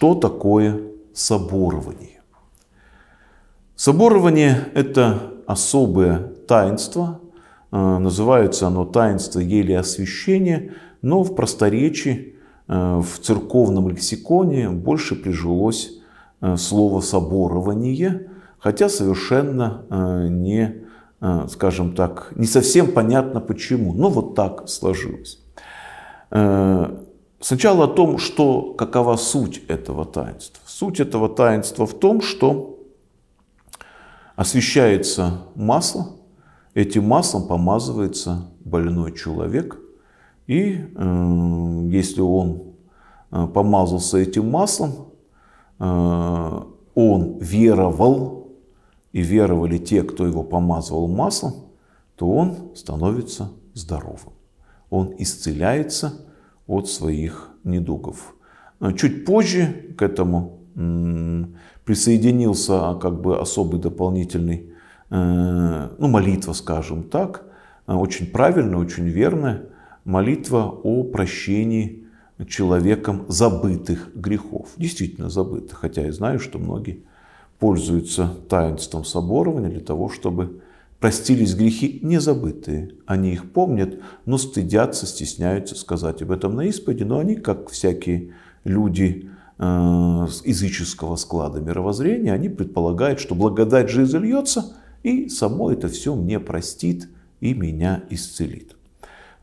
что такое соборование. Соборование – это особое таинство, э, называется оно таинство еле освящения, но в просторечии, э, в церковном лексиконе больше прижилось э, слово «соборование», хотя совершенно не, скажем так, не совсем понятно почему, но вот так сложилось. Сначала о том, что, какова суть этого таинства. Суть этого таинства в том, что освещается масло, этим маслом помазывается больной человек, и э, если он э, помазался этим маслом, э, он веровал, и веровали те, кто его помазывал маслом, то он становится здоровым. Он исцеляется, от своих недугов. Чуть позже к этому присоединился как бы особый дополнительный, э, ну, молитва, скажем так, очень правильная, очень верная, молитва о прощении человеком забытых грехов. Действительно забытых, хотя я знаю, что многие пользуются таинством соборования для того, чтобы простились грехи незабытые. Они их помнят, но стыдятся, стесняются сказать об этом на исповеди. Но они, как всякие люди э, языческого склада мировоззрения, они предполагают, что благодать же изольется, и само это все мне простит и меня исцелит.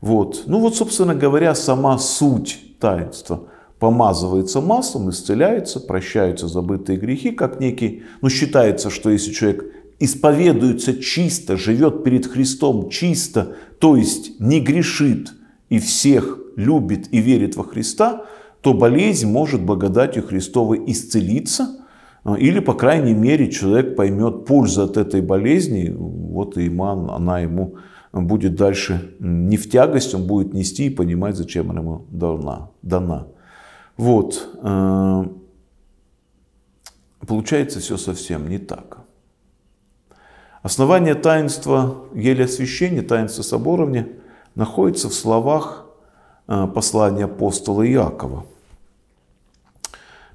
Вот. Ну вот, собственно говоря, сама суть таинства помазывается маслом, исцеляется, прощаются забытые грехи, как некий, ну считается, что если человек исповедуется чисто, живет перед Христом чисто, то есть не грешит и всех любит и верит во Христа, то болезнь может благодатью Христовой исцелиться, а, или, по крайней мере, человек поймет пользу от этой болезни, вот и иман, она ему будет дальше не в тягость, он будет нести и понимать, зачем она ему дана. дана. Вот. Э, получается все совсем не так. Основание таинства Елия Священия, таинства соборовни, находится в словах э, послания апостола Иакова.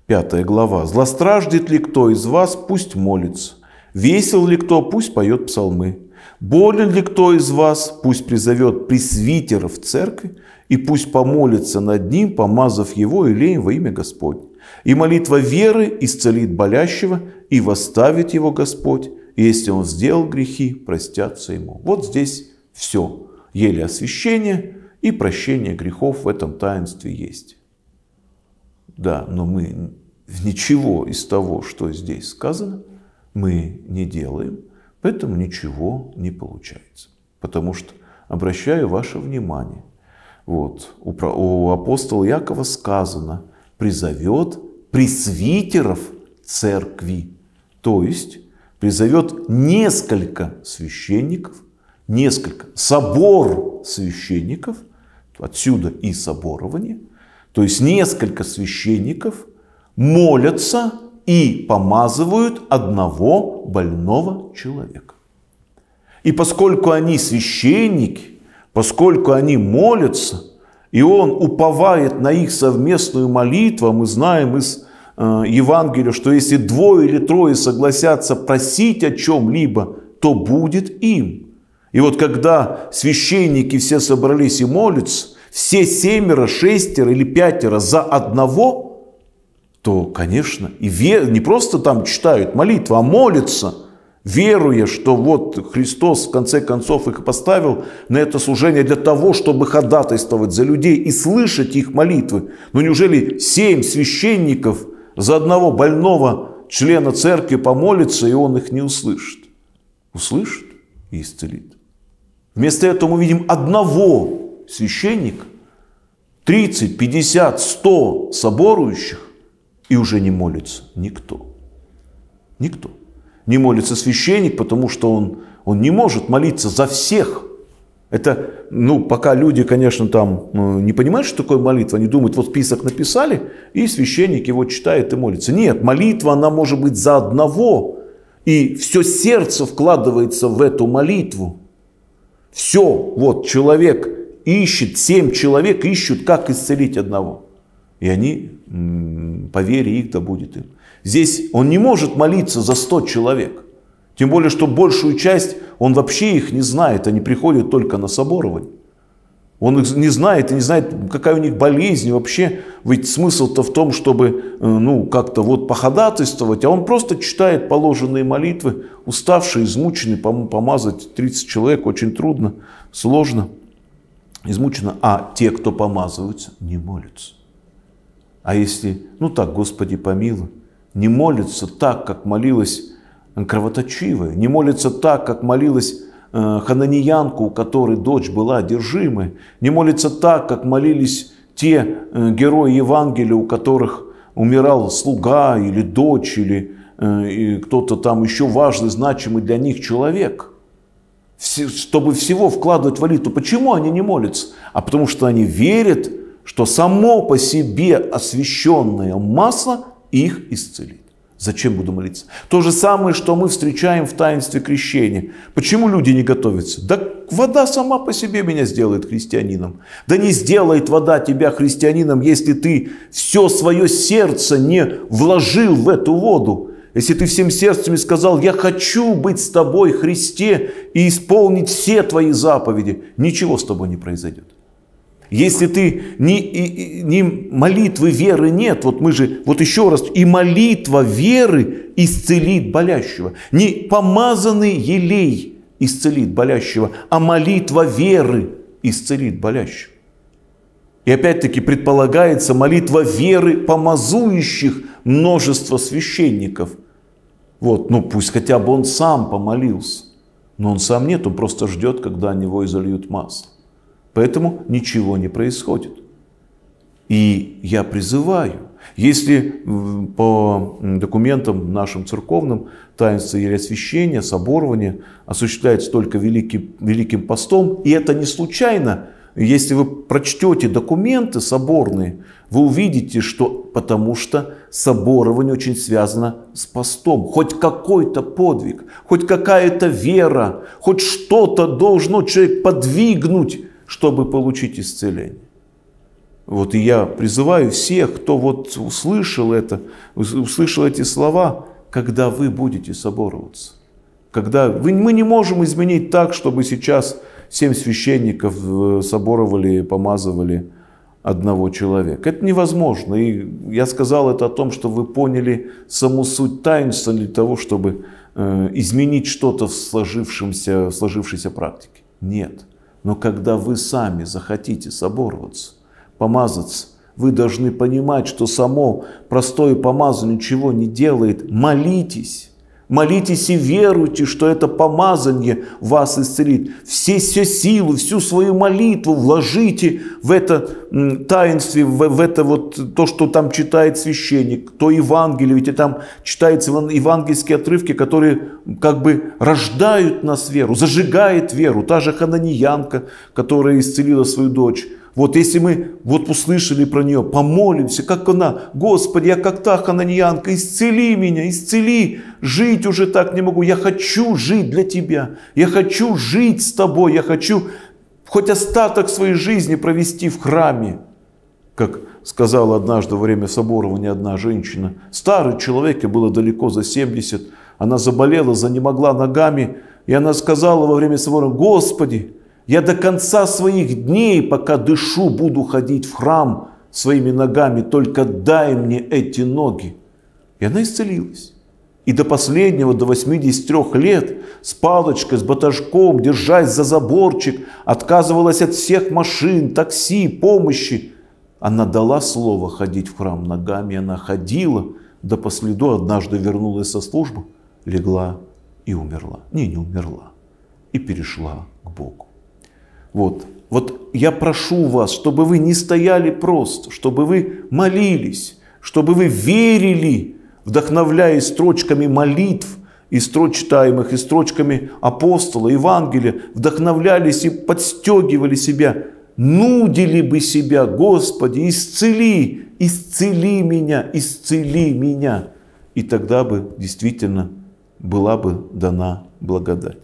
Пятая глава. «Злостраждет ли кто из вас, пусть молится. Весел ли кто, пусть поет псалмы. Болен ли кто из вас, пусть призовет пресвитера в церкви, и пусть помолится над ним, помазав его илеем во имя Господь. И молитва веры исцелит болящего, и восставит его Господь, если он сделал грехи, простятся ему. Вот здесь все. Еле освящение и прощение грехов в этом таинстве есть. Да, но мы ничего из того, что здесь сказано, мы не делаем, поэтому ничего не получается. Потому что, обращаю ваше внимание, вот, у, у апостола Якова сказано, призовет пресвитеров церкви, то есть призовет несколько священников, несколько, собор священников, отсюда и соборование, то есть несколько священников молятся и помазывают одного больного человека. И поскольку они священники, поскольку они молятся, и он уповает на их совместную молитву, а мы знаем из Э, Евангелию, что если двое или трое согласятся просить о чем-либо, то будет им. И вот когда священники все собрались и молятся, все семеро, шестеро или пятеро за одного, то, конечно, и вер... не просто там читают молитву, а молятся, веруя, что вот Христос в конце концов их поставил на это служение для того, чтобы ходатайствовать за людей и слышать их молитвы. Но неужели семь священников за одного больного члена церкви помолится, и он их не услышит. Услышит и исцелит. Вместо этого мы видим одного священника, 30, 50, 100 соборующих, и уже не молится никто. Никто. Не молится священник, потому что он, он не может молиться за всех – это, ну, пока люди, конечно, там э, не понимают, что такое молитва, они думают, вот список написали, и священник его читает и молится. Нет, молитва, она может быть за одного, и все сердце вкладывается в эту молитву. Все, вот человек ищет, семь человек ищут, как исцелить одного. И они, по вере их, да будет им. Здесь он не может молиться за сто человек – тем более, что большую часть он вообще их не знает, они приходят только на соборование. Он их не знает и не знает, какая у них болезнь и вообще. Ведь смысл-то в том, чтобы э, ну, как-то вот походатайствовать, а он просто читает положенные молитвы, уставший, измученный, помазать 30 человек очень трудно, сложно, измучено. А те, кто помазываются, не молятся. А если, ну так, Господи помилуй, не молятся так, как молилась кровоточивы, не молятся так, как молилась э, хананьянку, у которой дочь была одержима, не молятся так, как молились те э, герои Евангелия, у которых умирал слуга или дочь, или э, кто-то там еще важный, значимый для них человек. Чтобы всего вкладывать в молитву. Почему они не молятся? А потому что они верят, что само по себе освященное масло их исцелит. Зачем буду молиться? То же самое, что мы встречаем в таинстве крещения. Почему люди не готовятся? Да вода сама по себе меня сделает христианином. Да не сделает вода тебя христианином, если ты все свое сердце не вложил в эту воду. Если ты всем сердцем сказал, я хочу быть с тобой, Христе, и исполнить все твои заповеди, ничего с тобой не произойдет. Если ты не, не молитвы веры нет, вот мы же, вот еще раз, и молитва веры исцелит болящего. Не помазанный елей исцелит болящего, а молитва веры исцелит болящего. И опять-таки предполагается молитва веры помазующих множество священников. Вот, ну пусть хотя бы он сам помолился. Но он сам нет, он просто ждет, когда на него изольют масло. Поэтому ничего не происходит. И я призываю, если по документам нашим церковным таинство Ереосвящения, соборование осуществляется только великим, великим постом, и это не случайно, если вы прочтете документы соборные, вы увидите, что потому что соборование очень связано с постом. Хоть какой-то подвиг, хоть какая-то вера, хоть что-то должно человек подвигнуть чтобы получить исцеление. Вот и я призываю всех, кто вот услышал это, услышал эти слова, когда вы будете собороваться. Когда вы, мы не можем изменить так, чтобы сейчас семь священников э, соборовали, помазывали одного человека. Это невозможно. И я сказал это о том, что вы поняли саму суть таинства для того, чтобы э, изменить что-то в, сложившемся, в сложившейся практике. Нет. Но когда вы сами захотите соборваться, помазаться, вы должны понимать, что само простое помазание ничего не делает. Молитесь, Молитесь и веруйте, что это помазание вас исцелит. Все, всю силу, всю свою молитву вложите в это таинстве, в, в это вот то, что там читает священник, то Евангелие, ведь там читаются евангельские отрывки, которые как бы рождают нас веру, зажигает веру. Та же Хананьянка, которая исцелила свою дочь, вот если мы вот услышали про нее, помолимся, как она, Господи, я как та хананьянка, исцели меня, исцели, жить уже так не могу, я хочу жить для Тебя, я хочу жить с Тобой, я хочу хоть остаток своей жизни провести в храме. Как сказала однажды во время соборования одна женщина, старый человек, ей было далеко за 70, она заболела, занемогла ногами, и она сказала во время собора, Господи, я до конца своих дней, пока дышу, буду ходить в храм своими ногами, только дай мне эти ноги. И она исцелилась. И до последнего, до 83 лет, с палочкой, с батажком, держась за заборчик, отказывалась от всех машин, такси, помощи. Она дала слово ходить в храм ногами, она ходила, до по однажды вернулась со службы, легла и умерла. Не, не умерла. И перешла к Богу. Вот. вот я прошу вас, чтобы вы не стояли просто, чтобы вы молились, чтобы вы верили, вдохновляясь строчками молитв и строк читаемых, и строчками апостола, Евангелия, вдохновлялись и подстегивали себя, нудили бы себя, Господи, исцели, исцели меня, исцели меня. И тогда бы действительно была бы дана благодать.